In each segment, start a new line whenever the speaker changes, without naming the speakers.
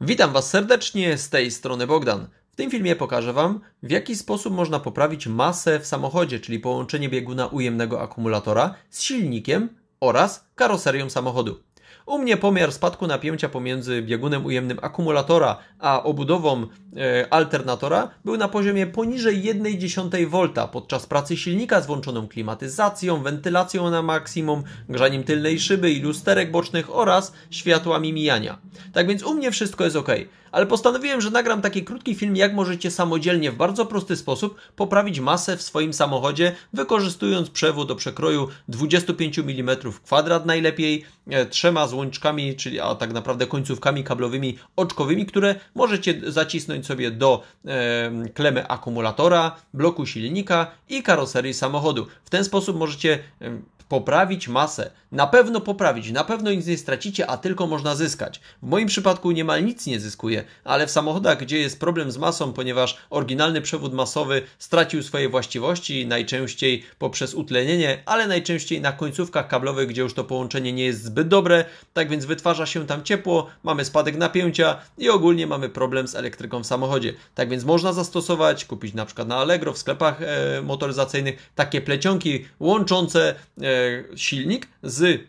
Witam Was serdecznie, z tej strony Bogdan. W tym filmie pokażę Wam, w jaki sposób można poprawić masę w samochodzie, czyli połączenie bieguna ujemnego akumulatora z silnikiem oraz karoserią samochodu. U mnie pomiar spadku napięcia pomiędzy biegunem ujemnym akumulatora a obudową e, alternatora był na poziomie poniżej 1,1 V podczas pracy silnika z włączoną klimatyzacją, wentylacją na maksimum, grzaniem tylnej szyby i lusterek bocznych oraz światłami mijania. Tak więc u mnie wszystko jest ok, ale postanowiłem, że nagram taki krótki film, jak możecie samodzielnie w bardzo prosty sposób poprawić masę w swoim samochodzie, wykorzystując przewód do przekroju 25 mm2 najlepiej, e, trzema złączkami, czyli a tak naprawdę końcówkami kablowymi oczkowymi, które możecie zacisnąć sobie do e, klemy akumulatora, bloku silnika i karoserii samochodu. W ten sposób możecie e, poprawić masę. Na pewno poprawić, na pewno nic nie stracicie, a tylko można zyskać. W moim przypadku niemal nic nie zyskuję, ale w samochodach, gdzie jest problem z masą, ponieważ oryginalny przewód masowy stracił swoje właściwości, najczęściej poprzez utlenienie, ale najczęściej na końcówkach kablowych, gdzie już to połączenie nie jest zbyt dobre, tak więc wytwarza się tam ciepło, mamy spadek napięcia i ogólnie mamy problem z elektryką w samochodzie. Tak więc można zastosować, kupić na przykład na Allegro, w sklepach e, motoryzacyjnych takie plecionki łączące e, silnik z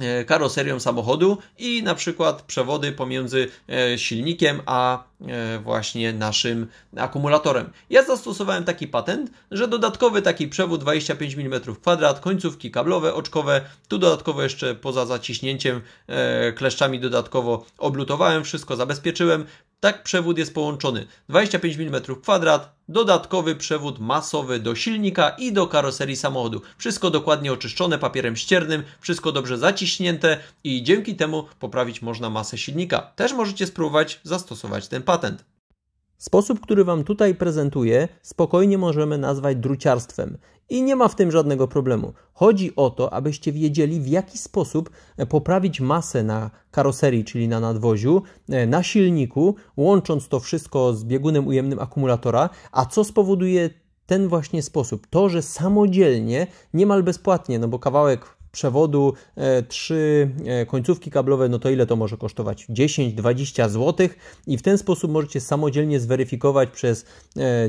e, karoserią samochodu i na przykład przewody pomiędzy e, silnikiem a e, właśnie naszym akumulatorem. Ja zastosowałem taki patent, że dodatkowy taki przewód 25 mm2, końcówki kablowe, oczkowe, tu dodatkowo jeszcze poza zaciśnięciem kleszczami dodatkowo oblutowałem, wszystko zabezpieczyłem, tak przewód jest połączony 25 mm2, dodatkowy przewód masowy do silnika i do karoserii samochodu. Wszystko dokładnie oczyszczone papierem ściernym, wszystko dobrze zaciśnięte i dzięki temu poprawić można masę silnika. Też możecie spróbować zastosować ten patent. Sposób, który Wam tutaj prezentuję, spokojnie możemy nazwać druciarstwem. I nie ma w tym żadnego problemu. Chodzi o to, abyście wiedzieli, w jaki sposób e, poprawić masę na karoserii, czyli na nadwoziu, e, na silniku, łącząc to wszystko z biegunem ujemnym akumulatora, a co spowoduje ten właśnie sposób. To, że samodzielnie, niemal bezpłatnie, no bo kawałek przewodu e, trzy e, końcówki kablowe, no to ile to może kosztować? 10-20 zł i w ten sposób możecie samodzielnie zweryfikować przez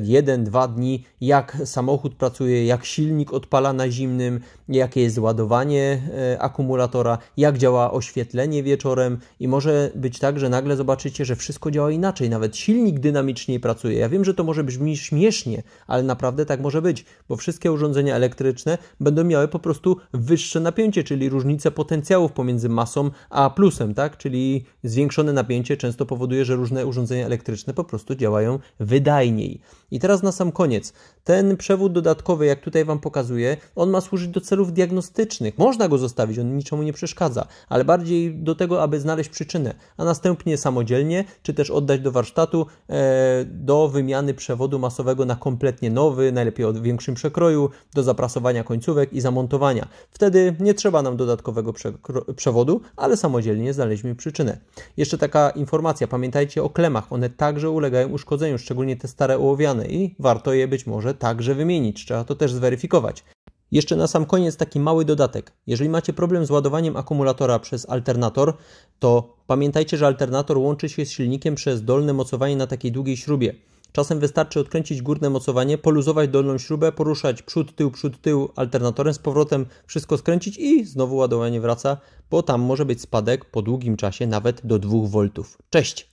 1-2 e, dni, jak samochód pracuje, jak silnik odpala na zimnym, jakie jest ładowanie akumulatora, jak działa oświetlenie wieczorem i może być tak, że nagle zobaczycie, że wszystko działa inaczej, nawet silnik dynamiczniej pracuje. Ja wiem, że to może brzmi śmiesznie, ale naprawdę tak może być, bo wszystkie urządzenia elektryczne będą miały po prostu wyższe napięcie napięcie, czyli różnice potencjałów pomiędzy masą a plusem, tak? Czyli zwiększone napięcie często powoduje, że różne urządzenia elektryczne po prostu działają wydajniej. I teraz na sam koniec. Ten przewód dodatkowy, jak tutaj Wam pokazuję, on ma służyć do celów diagnostycznych. Można go zostawić, on niczemu nie przeszkadza, ale bardziej do tego, aby znaleźć przyczynę, a następnie samodzielnie, czy też oddać do warsztatu e, do wymiany przewodu masowego na kompletnie nowy, najlepiej o większym przekroju, do zaprasowania końcówek i zamontowania. Wtedy nie trzeba nam dodatkowego prze przewodu, ale samodzielnie znaleźliśmy przyczynę. Jeszcze taka informacja, pamiętajcie o klemach, one także ulegają uszkodzeniu, szczególnie te stare ołowiane i warto je być może także wymienić, trzeba to też zweryfikować. Jeszcze na sam koniec taki mały dodatek. Jeżeli macie problem z ładowaniem akumulatora przez alternator, to pamiętajcie, że alternator łączy się z silnikiem przez dolne mocowanie na takiej długiej śrubie. Czasem wystarczy odkręcić górne mocowanie, poluzować dolną śrubę, poruszać przód, tył, przód, tył alternatorem, z powrotem wszystko skręcić i znowu ładowanie wraca, bo tam może być spadek po długim czasie nawet do 2 V. Cześć!